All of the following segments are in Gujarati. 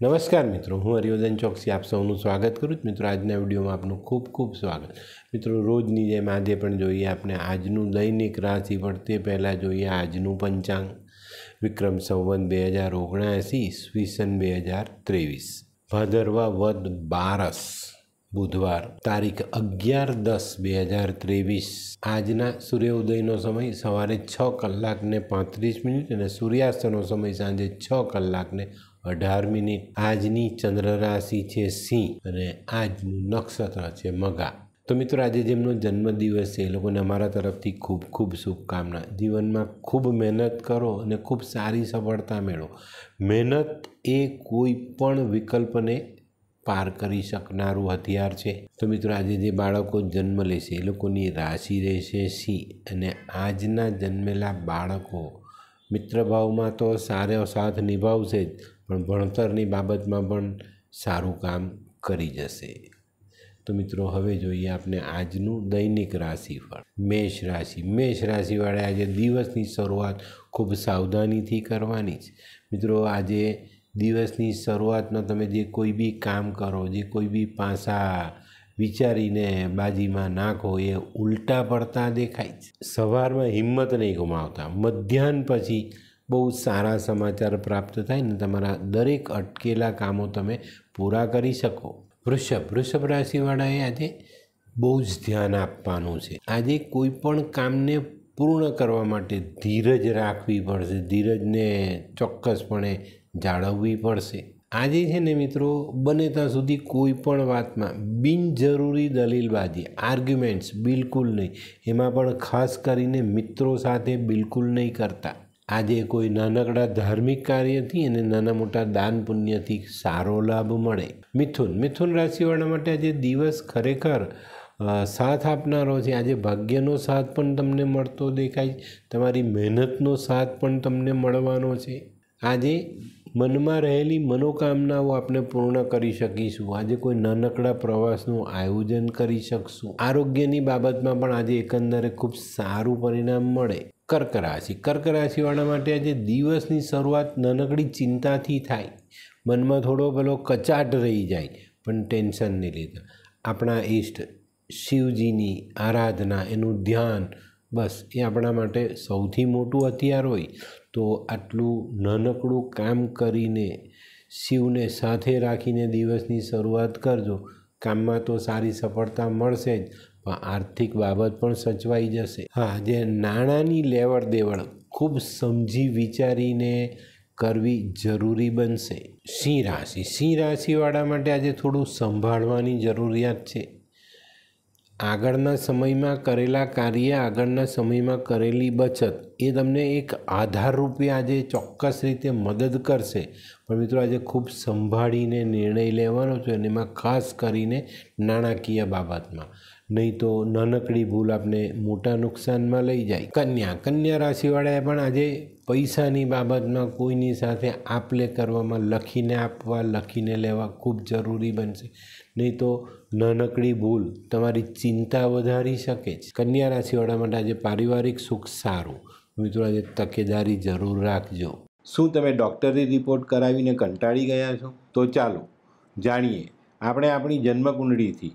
નમસ્કાર મિત્રો હું હરિવર્ધન ચોકસી આપ સૌનું સ્વાગત કરું છું મિત્રો આજના વિડીયોમાં આપનું ખૂબ ખૂબ સ્વાગત મિત્રો રોજની જેમ આજે પણ જોઈએ આપણે આજનું દૈનિક રાશિ પર તે પહેલાં જોઈએ આજનું પંચાંગ વિક્રમ સંવંત બે હજાર ઓગણએંસી ઈસવીસન બે હજાર ત્રેવીસ ભાદરવા વદ બારસ બુધવાર તારીખ અગિયાર દસ બે હજાર ત્રેવીસ આજના સૂર્ય ઉદયનો સમય સવારે છ કલાકને પાંત્રીસ મિનિટ અને સૂર્યાસ્તનો સમય સાંજે છ કલાકને અઢારમીની આજની ચંદ્ર રાશિ છે સિંહ અને આજનું નક્ષત્ર છે મગા તો મિત્રો આજે જેમનો જન્મદિવસ છે એ લોકોને અમારા તરફથી ખૂબ ખૂબ શુભકામના જીવનમાં ખૂબ મહેનત કરો અને ખૂબ સારી સફળતા મેળો મહેનત એ કોઈ પણ વિકલ્પને પાર કરી શકનારું હથિયાર છે તો મિત્રો આજે જે બાળકો જન્મ લેશે એ લોકોની રાશિ રહેશે સિંહ અને આજના જન્મેલા બાળકો મિત્રભાવમાં તો સારો સાથ નિભાવશે જ પણ ભણતરની બાબતમાં પણ સારું કામ કરી જશે તો મિત્રો હવે જોઈએ આપણે આજનું દૈનિક રાશિફળ મેષ રાશિ મેષ રાશિવાળા આજે દિવસની શરૂઆત ખૂબ સાવધાનીથી કરવાની છે મિત્રો આજે દિવસની શરૂઆતમાં તમે જે કોઈ બી કામ કરો જે કોઈ બી પાસા વિચારીને બાજીમાં નાખો એ ઉલટા પડતા દેખાય છે સવારમાં હિંમત નહીં ગુમાવતા મધ્યાહન પછી બહુ સારા સમાચાર પ્રાપ્ત થાય ને તમારા દરેક અટકેલા કામો તમે પૂરા કરી શકો વૃષભ વૃષભ રાશિવાળાએ આજે બહુ જ ધ્યાન આપવાનું છે આજે કોઈ પણ કામને પૂર્ણ કરવા માટે ધીરજ રાખવી પડશે ધીરજને ચોક્કસપણે જાળવવી પડશે આજે છે ને મિત્રો બને ત્યાં સુધી કોઈ પણ વાતમાં બિનજરૂરી દલીલબાજી આર્ગ્યુમેન્ટ્સ બિલકુલ નહીં એમાં પણ ખાસ કરીને મિત્રો સાથે બિલકુલ નહીં કરતા આજે કોઈ નાનકડા ધાર્મિક કાર્યથી અને નાના મોટા દાન પુણ્યથી સારો લાભ મળે મિથુન મિથુન રાશિવાળા માટે આજે દિવસ ખરેખર સાથ આપનારો છે આજે ભાગ્યનો સાથ પણ તમને મળતો દેખાય તમારી મહેનતનો સાથ પણ તમને મળવાનો છે આજે મનમાં રહેલી મનોકામનાઓ આપણે પૂર્ણ કરી શકીશું આજે કોઈ નાનકડા પ્રવાસનું આયોજન કરી શકશું આરોગ્યની બાબતમાં પણ આજે એકંદરે ખૂબ સારું પરિણામ મળે કર્ક રાશિ કર્ક રાશિવાળા માટે આજે દિવસની શરૂઆત નાનકડી ચિંતાથી થાય મનમાં થોડો પેલો કચાટ રહી જાય પણ ટેન્શનને લીધે આપણા ઈષ્ટ શિવજીની આરાધના એનું ધ્યાન બસ એ આપણા માટે સૌથી મોટું હથિયાર હોય તો આટલું નાનકડું કામ કરીને શિવને સાથે રાખીને દિવસની શરૂઆત કરજો કામમાં તો સારી સફળતા મળશે જ પણ આર્થિક બાબત પણ સચવાઈ જશે હા જે નાણાંની લેવડ દેવડ ખૂબ સમજી વિચારીને કરવી જરૂરી બનશે સિંહ રાશિ સિંહ રાશિવાળા માટે આજે થોડું સંભાળવાની જરૂરિયાત છે આગળના સમયમાં કરેલા કાર્ય આગળના સમયમાં કરેલી બચત એ તમને એક આધારરૂપે આજે ચોક્કસ રીતે મદદ કરશે પણ મિત્રો આજે ખૂબ સંભાળીને નિર્ણય લેવાનો છે અને એમાં ખાસ કરીને નાણાકીય બાબતમાં નહીં તો નાનકડી ભૂલ આપને મોટા નુકસાનમાં લઈ જાય કન્યા કન્યા રાશિવાળાએ પણ આજે પૈસાની બાબતમાં કોઈની સાથે આપલે કરવામાં લખીને આપવા લખીને લેવા ખૂબ જરૂરી બનશે નહીં તો નાનકડી ભૂલ તમારી ચિંતા વધારી શકે છે કન્યા રાશિવાળા માટે આજે પારિવારિક સુખ સારું મિત્રો આજે તકેદારી જરૂર રાખજો શું તમે ડૉક્ટરી રિપોર્ટ કરાવીને કંટાળી ગયા છો તો ચાલો જાણીએ આપણે આપણી જન્મકુંડળીથી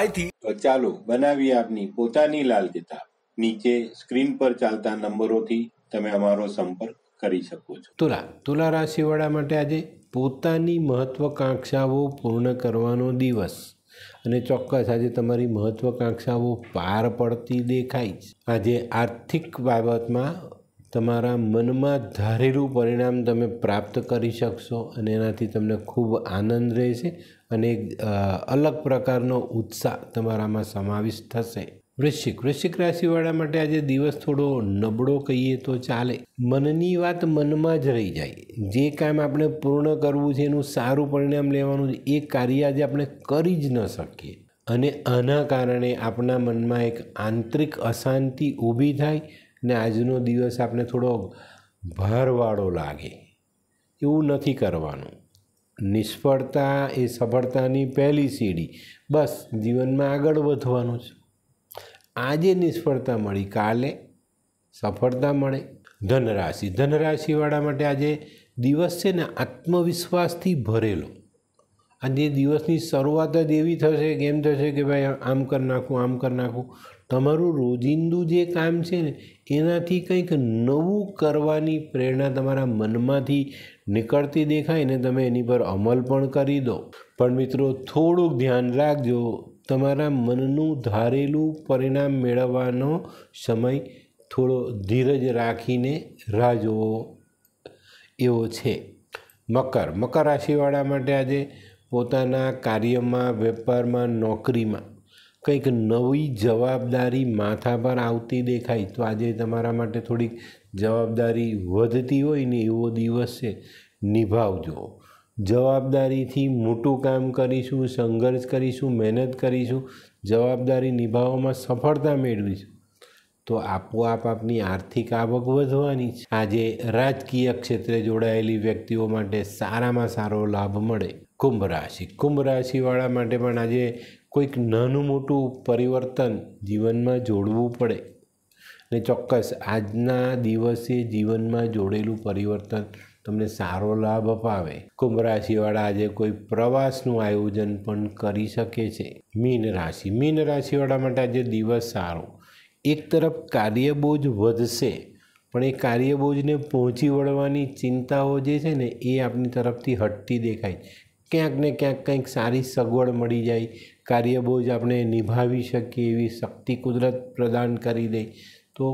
સહાયથી ચાલો બનાવી આપની પોતાની લાલ કિતાબ નીચે સ્ક્રીન પર ચાલતા નંબરોથી તમે અમારો સંપર્ક કરી શકો છો તુલા તુલા રાશિવાળા માટે આજે પોતાની મહત્વકાંક્ષાઓ પૂર્ણ કરવાનો દિવસ અને ચોક્કસ આજે તમારી મહત્વકાંક્ષાઓ પાર પડતી દેખાય છે આજે આર્થિક બાબતમાં તમારા મનમાં ધારેલું પરિણામ તમે પ્રાપ્ત કરી શકશો અને એનાથી તમને ખૂબ આનંદ રહેશે અને અલગ પ્રકારનો ઉત્સાહ તમારામાં સમાવેશ થશે વૃશ્ચિક વૃશ્ચિક રાશિવાળા માટે આજે દિવસ થોડો નબળો કહીએ તો ચાલે મનની વાત મનમાં જ રહી જાય જે કામ આપણે પૂર્ણ કરવું છે એનું સારું પરિણામ લેવાનું છે એ કાર્ય આજે આપણે કરી જ ન શકીએ અને આના કારણે આપણા મનમાં એક આંતરિક અશાંતિ ઊભી થાય ને આજનો દિવસ આપણે થોડો ભારવાળો લાગે એવું નથી કરવાનું નિષ્ફળતા એ સફળતાની પહેલી સીડી બસ જીવનમાં આગળ વધવાનું છે આજે નિષ્ફળતા મળી કાલે સફળતા મળે ધનરાશિ ધનરાશિવાળા માટે આજે દિવસ છે ને આત્મવિશ્વાસથી ભરેલો આજે દિવસની શરૂઆત જ એવી થશે કે એમ થશે કે ભાઈ આમ કરી નાખું આમ કરી નાખું તમારું રોજિંદું જે કામ છે ને એનાથી કંઈક નવું કરવાની પ્રેરણા તમારા મનમાંથી નીકળતી દેખાય ને તમે એની પર અમલ પણ કરી દો પણ મિત્રો થોડુંક ધ્યાન રાખજો તમારા મનનું ધારેલું પરિણામ મેળવવાનો સમય થોડો ધીરજ રાખીને રાહ જોવો એવો છે મકર મકર રાશિવાળા માટે આજે પોતાના કાર્યમાં વેપારમાં નોકરીમાં કંઈક નવી જવાબદારી માથા પર આવતી દેખાય તો આજે તમારા માટે થોડીક જવાબદારી વધતી હોય ને એવો દિવસ છે નિભાવજો જવાબદારીથી મોટું કામ કરીશું સંઘર્ષ કરીશું મહેનત કરીશું જવાબદારી નિભાવવામાં સફળતા મેળવીશું તો આપોઆપ આપની આર્થિક આવક વધવાની છે આજે રાજકીય ક્ષેત્રે જોડાયેલી વ્યક્તિઓ માટે સારામાં સારો લાભ મળે કુંભ રાશિ કુંભ રાશિવાળા માટે પણ આજે કોઈક નાનું મોટું પરિવર્તન જીવનમાં જોડવું પડે ને ચોક્કસ આજના દિવસે જીવનમાં જોડેલું પરિવર્તન તમને સારો લાભ અપાવે કુંભ રાશિવાળા આજે કોઈ પ્રવાસનું આયોજન પણ કરી શકે છે મીન રાશિ મીન રાશિવાળા માટે આજે દિવસ સારો એક તરફ કાર્યબોજ વધશે પણ એ કાર્યબોજને પહોંચી વળવાની ચિંતાઓ જે છે ને એ આપની તરફથી હટતી દેખાય ક્યાંક ને ક્યાંક કંઈક સારી સગવડ મળી જાય કાર્યબોજ આપણે નિભાવી શકીએ એવી શક્તિ કુદરત પ્રદાન કરી દે તો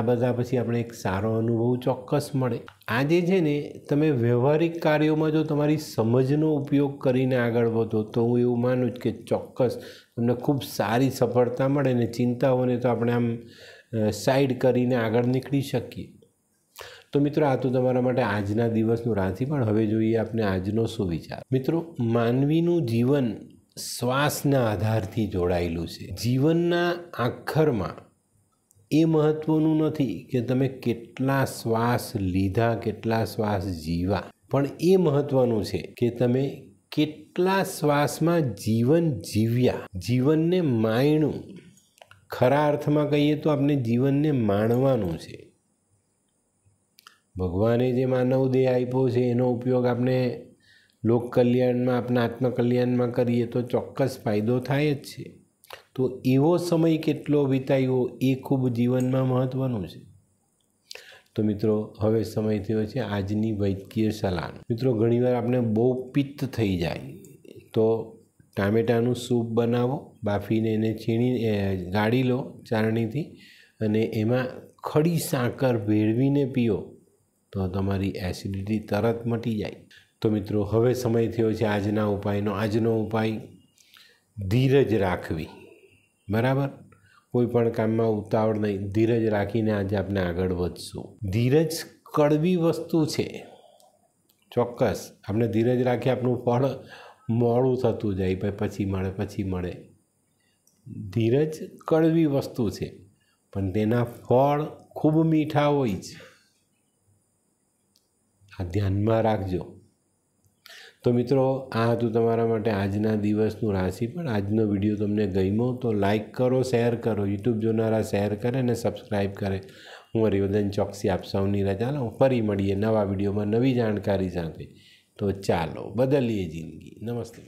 આ બધા પછી આપણે એક સારો અનુભવ ચોક્કસ મળે આજે છે ને તમે વ્યવહારિક કાર્યોમાં જો તમારી સમજનો ઉપયોગ કરીને આગળ વધો તો હું એવું માનું છું કે ચોક્કસ તમને ખૂબ સારી સફળતા મળે ને ચિંતાઓને તો આપણે આમ સાઈડ કરીને આગળ નીકળી શકીએ તો મિત્રો આ તો તમારા માટે આજના દિવસનું રાંચી પણ હવે જોઈએ આપણે આજનો સુવિચાર મિત્રો માનવીનું જીવન શ્વાસના આધારથી જોડાયેલું છે જીવનના આખરમાં એ મહત્ત્વનું નથી કે તમે કેટલા શ્વાસ લીધા કેટલા શ્વાસ જીવા પણ એ મહત્ત્વનું છે કે તમે કેટલા શ્વાસમાં જીવન જીવ્યા જીવનને માયણું ખરા અર્થમાં કહીએ તો આપણે જીવનને માણવાનું છે ભગવાને જે માનવ દેહ આપ્યો છે એનો ઉપયોગ આપણે લોક કલ્યાણમાં આપણા આત્મકલ્યાણમાં કરીએ તો ચોક્કસ ફાયદો થાય જ છે તો એવો સમય કેટલો વિતાવ્યો એ ખૂબ જીવનમાં મહત્ત્વનું છે તો મિત્રો હવે સમય થયો છે આજની વૈદ્યકીય સલાહનો મિત્રો ઘણીવાર આપણે બહુ પિત્ત થઈ જાય તો ટામેટાનું સૂપ બનાવો બાફીને એને છીણી ગાળી લો ચારણીથી અને એમાં ખડી સાકર ભેળવીને પીઓ તો તમારી એસિડિટી તરત મટી જાય તો મિત્રો હવે સમય થયો છે આજના ઉપાયનો આજનો ઉપાય ધીરજ રાખવી બરાબર કોઈ પણ કામમાં ઉતાવળ નહીં ધીરજ રાખીને આજે આપણે આગળ વધશું ધીરજ કડવી વસ્તુ છે ચોક્કસ આપણે ધીરજ રાખીએ આપણું ફળ મોડું થતું જાય ભાઈ પછી મળે પછી મળે ધીરજ કડવી વસ્તુ છે પણ તેના ફળ ખૂબ મીઠા હોય છે આ ધ્યાનમાં રાખજો તો મિત્રો આ હતું તમારા માટે આજના દિવસનું રાશિ પણ આજનો વિડીયો તમને ગમ્યો તો લાઇક કરો શેર કરો યુટ્યુબ જોનારા શેર કરે અને સબસ્ક્રાઈબ કરે હું હરિવર્ધન ચોકસી આપ સૌની રજા લઉં ફરી મળીએ નવા વિડીયોમાં નવી જાણકારી સાથે તો ચાલો બદલીએ જિંદગી નમસ્તે